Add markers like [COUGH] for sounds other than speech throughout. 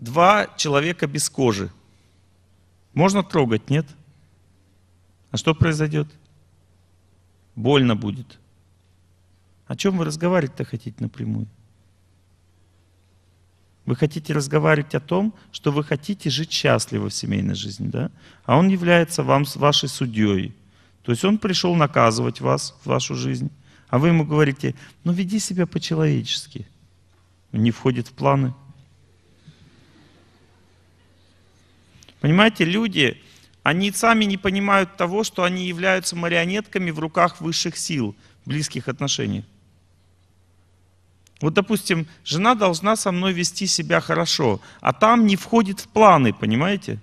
два человека без кожи. Можно трогать, нет? А что произойдет? Больно будет. О чем вы разговаривать-то хотите напрямую? Вы хотите разговаривать о том, что вы хотите жить счастливо в семейной жизни, да? А он является вам вашей судьей. То есть он пришел наказывать вас в вашу жизнь, а вы ему говорите, ну веди себя по-человечески. Не входит в планы. Понимаете, люди, они сами не понимают того, что они являются марионетками в руках высших сил, близких отношений. Вот, допустим, жена должна со мной вести себя хорошо, а там не входит в планы, понимаете?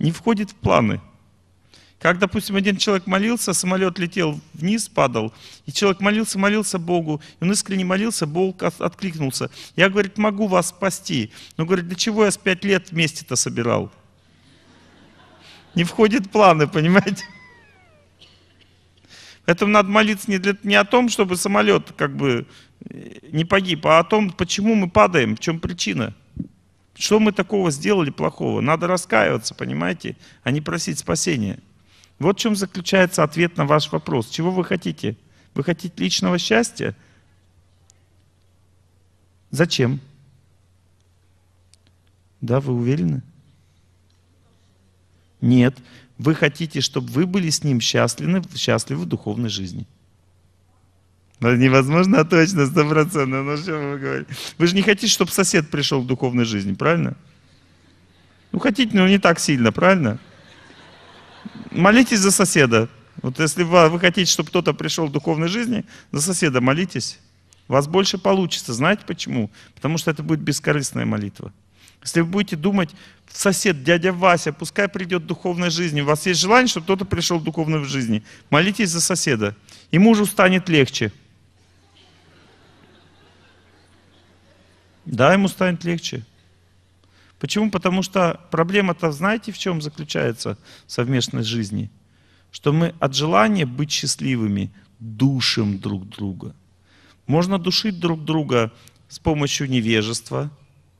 Не входит в планы. Как, допустим, один человек молился, самолет летел вниз, падал, и человек молился, молился Богу, и он искренне молился, Бог откликнулся. Я, говорит, могу вас спасти, но, говорит, для чего я с пять лет вместе-то собирал? Не входит в планы, понимаете? Поэтому надо молиться не, для, не о том, чтобы самолет как бы не погиб, а о том, почему мы падаем, в чем причина. Что мы такого сделали плохого? Надо раскаиваться, понимаете, а не просить спасения. Вот в чем заключается ответ на ваш вопрос. Чего вы хотите? Вы хотите личного счастья? Зачем? Да, вы уверены? Нет. Вы хотите, чтобы вы были с ним счастливы, счастливы в духовной жизни. Но невозможно а точно, стопроцентно. Ну что вы говорите? Вы же не хотите, чтобы сосед пришел к духовной жизни, правильно? Ну хотите, но не так сильно, правильно? Молитесь за соседа. Вот если вы хотите, чтобы кто-то пришел в духовной жизни, за соседа молитесь. У вас больше получится. Знаете почему? Потому что это будет бескорыстная молитва. Если вы будете думать, сосед, дядя Вася, пускай придет в духовной жизни. У вас есть желание, чтобы кто-то пришел в духовной жизни. Молитесь за соседа. И мужу станет легче. Да, ему станет легче. Почему? Потому что проблема-то, знаете, в чем заключается совместной жизни? Что мы от желания быть счастливыми душим друг друга. Можно душить друг друга с помощью невежества,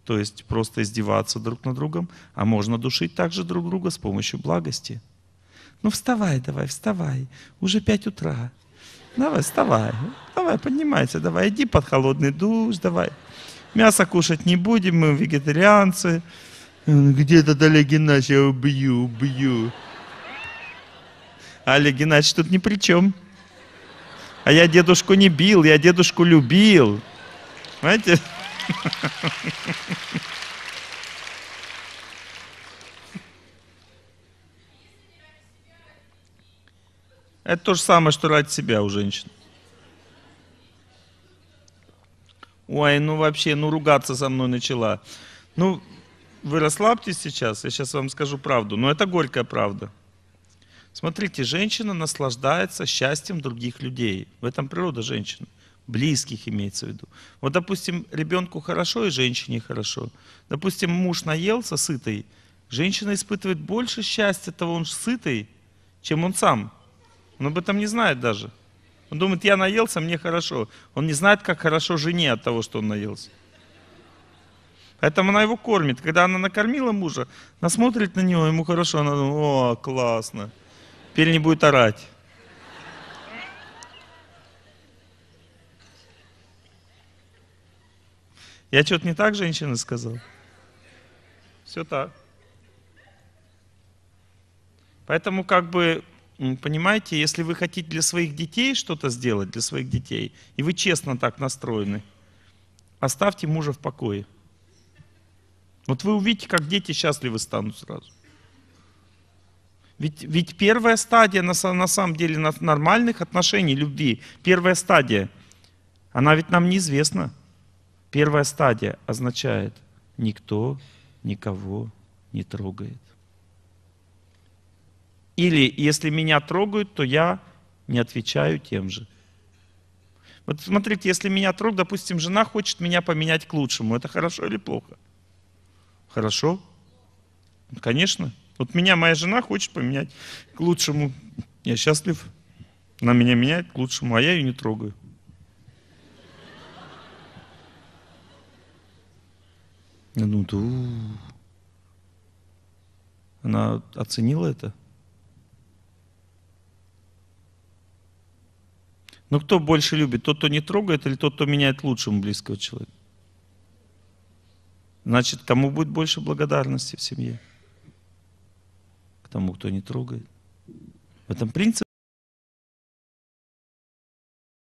то есть просто издеваться друг над другом, а можно душить также друг друга с помощью благости. Ну вставай давай, вставай, уже 5 утра. Давай, вставай, давай, поднимайся, давай, иди под холодный душ, давай мясо кушать не будем, мы вегетарианцы. Где то Олег Геннадьевич? Я убью, убью. А Олег Геннадьевич тут ни при чем. А я дедушку не бил, я дедушку любил. Понимаете? [LAUGHS] Это то же самое, что ради себя у женщин. Ой, ну вообще, ну ругаться со мной начала. Ну, вы расслабьтесь сейчас, я сейчас вам скажу правду, но это горькая правда. Смотрите, женщина наслаждается счастьем других людей. В этом природа женщины. Близких имеется в виду. Вот, допустим, ребенку хорошо и женщине хорошо. Допустим, муж наелся сытый. Женщина испытывает больше счастья того, он сытый, чем он сам. Он об этом не знает даже. Он думает, я наелся, мне хорошо. Он не знает, как хорошо жене от того, что он наелся. Поэтому она его кормит. Когда она накормила мужа, она смотрит на него, ему хорошо, она думает, о, классно. Теперь не будет орать. Я что-то не так женщина сказал? Все так. Поэтому как бы Понимаете, если вы хотите для своих детей что-то сделать, для своих детей, и вы честно так настроены, оставьте мужа в покое. Вот вы увидите, как дети счастливы станут сразу. Ведь, ведь первая стадия на, на самом деле нормальных отношений, любви, первая стадия, она ведь нам неизвестна. Первая стадия означает, никто никого не трогает. Или если меня трогают, то я не отвечаю тем же. Вот смотрите, если меня трогают, допустим, жена хочет меня поменять к лучшему, это хорошо или плохо? Хорошо. Ну, конечно. Вот меня моя жена хочет поменять к лучшему. Я счастлив. Она меня меняет к лучшему, а я ее не трогаю. Я думаю, она оценила это? Но ну, кто больше любит, тот, кто не трогает, или тот, кто меняет лучшему близкого человека? Значит, кому будет больше благодарности в семье? К тому, кто не трогает. В этом принцип.